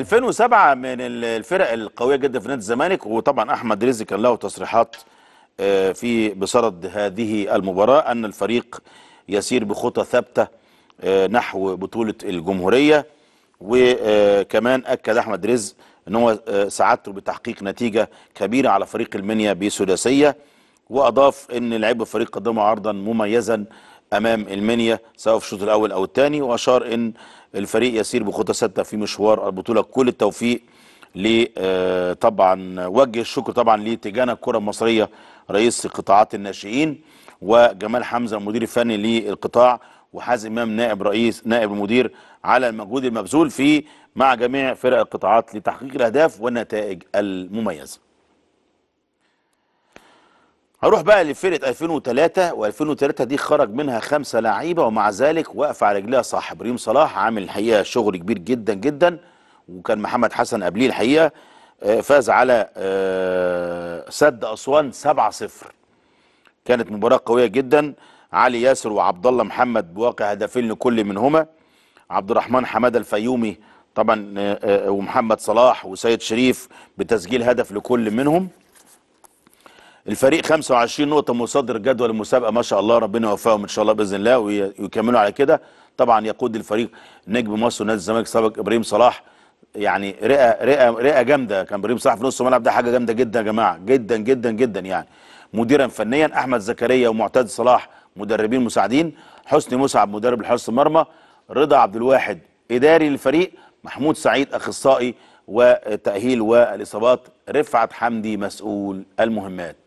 2007 من الفرق القويه جدا في نادي الزمالك وطبعا احمد رزق كان له تصريحات آه، في بصدد هذه المباراه ان الفريق يسير بخطى ثابته آه، نحو بطوله الجمهوريه وكمان اكد احمد رزق ان هو آه، سعادته بتحقيق نتيجه كبيره على فريق المنيا بثلاثيه واضاف ان لعيبه الفريق قدموا عرضا مميزا امام المنيا سواء في الشوط الاول او الثاني واشار ان الفريق يسير بخطى ثابته في مشوار البطوله كل التوفيق ل آه، طبعا وجه الشكر طبعا لتيجان الكره المصريه رئيس قطاعات الناشئين وجمال حمزه المدير الفني للقطاع وحازم امام نائب رئيس نائب المدير على المجهود المبذول في مع جميع فرق القطاعات لتحقيق الاهداف والنتائج المميزه هروح بقى لفرقه 2003 و2003 دي خرج منها خمسه لعيبه ومع ذلك واقف على رجليها صح ابراهيم صلاح عامل الحقيقه شغل كبير جدا جدا وكان محمد حسن قبليه الحقيقه آه، فاز على آه، سد اسوان 7-0 كانت مباراه قويه جدا علي ياسر وعبد الله محمد بواقع هدفين لكل منهما عبد الرحمن حماده الفيومي طبعا آه، ومحمد صلاح وسيد شريف بتسجيل هدف لكل منهم الفريق 25 نقطة مصدر جدول المسابقة ما شاء الله ربنا يوفقهم إن شاء الله بإذن الله ويكملوا على كده طبعا يقود الفريق نجم مصر نادي الزمالك السابق إبراهيم صلاح يعني رئة رئة رئة جامدة كان إبراهيم صلاح في نص الملعب ده حاجة جامدة جدا يا جماعة جدا جدا جدا يعني مديرا فنيا أحمد زكريا ومعتز صلاح مدربين مساعدين حسني مسعب مدرب حرس المرمى رضا عبد الواحد إداري للفريق محمود سعيد أخصائي والتأهيل والإصابات رفعت حمدي مسؤول المهمات